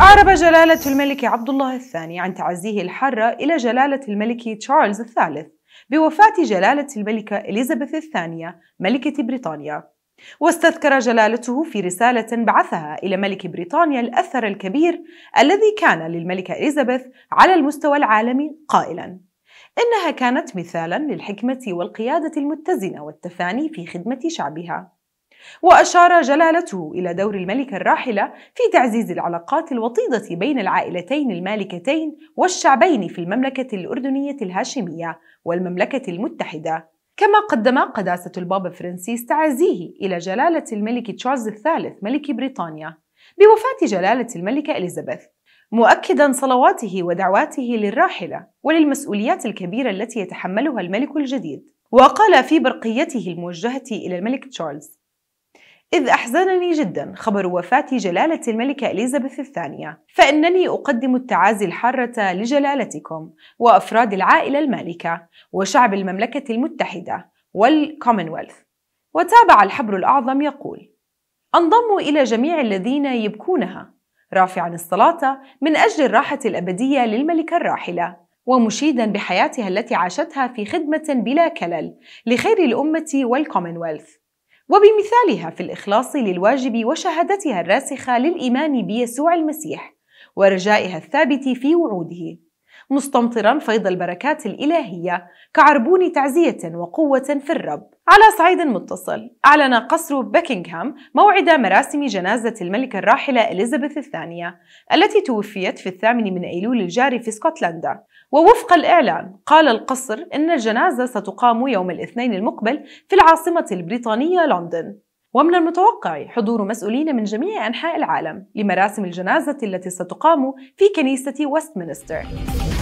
أعرب جلالة الملك عبد الله الثاني عن تعزيه الحرة إلى جلالة الملك تشارلز الثالث بوفاة جلالة الملكة إليزابيث الثانية ملكة بريطانيا واستذكر جلالته في رسالة بعثها إلى ملك بريطانيا الأثر الكبير الذي كان للملكة إليزابيث على المستوى العالمي قائلاً إنها كانت مثالاً للحكمة والقيادة المتزنة والتفاني في خدمة شعبها وأشار جلالته إلى دور الملكة الراحلة في تعزيز العلاقات الوطيدة بين العائلتين المالكتين والشعبين في المملكة الأردنية الهاشمية والمملكة المتحدة كما قدم قداسة البابا فرانسيس تعازيه إلى جلالة الملك تشارلز الثالث ملك بريطانيا بوفاة جلالة الملكة إليزابيث مؤكدا صلواته ودعواته للراحلة وللمسؤوليات الكبيرة التي يتحملها الملك الجديد وقال في برقيته الموجهة إلى الملك تشارلز إذ أحزنني جدا خبر وفاة جلالة الملكة إليزابيث الثانية فإنني أقدم التعازي الحارة لجلالتكم وأفراد العائلة المالكة وشعب المملكة المتحدة والكومنولث وتابع الحبر الأعظم يقول أنضم إلى جميع الذين يبكونها رافعا الصلاة من أجل الراحة الأبدية للملكة الراحلة ومشيدا بحياتها التي عاشتها في خدمة بلا كلل لخير الأمة والكومنولث وبمثالها في الإخلاص للواجب وشهادتها الراسخة للإيمان بيسوع المسيح ورجائها الثابت في وعوده مستمطرا فيض البركات الإلهية كعربون تعزية وقوة في الرب على صعيد متصل أعلن قصر بكنغهام موعد مراسم جنازة الملكة الراحلة إليزابيث الثانية التي توفيت في الثامن من أيلول الجاري في اسكتلندا ووفق الإعلان قال القصر إن الجنازة ستقام يوم الاثنين المقبل في العاصمة البريطانية لندن ومن المتوقع حضور مسؤولين من جميع أنحاء العالم لمراسم الجنازة التي ستقام في كنيسة وستمنستر.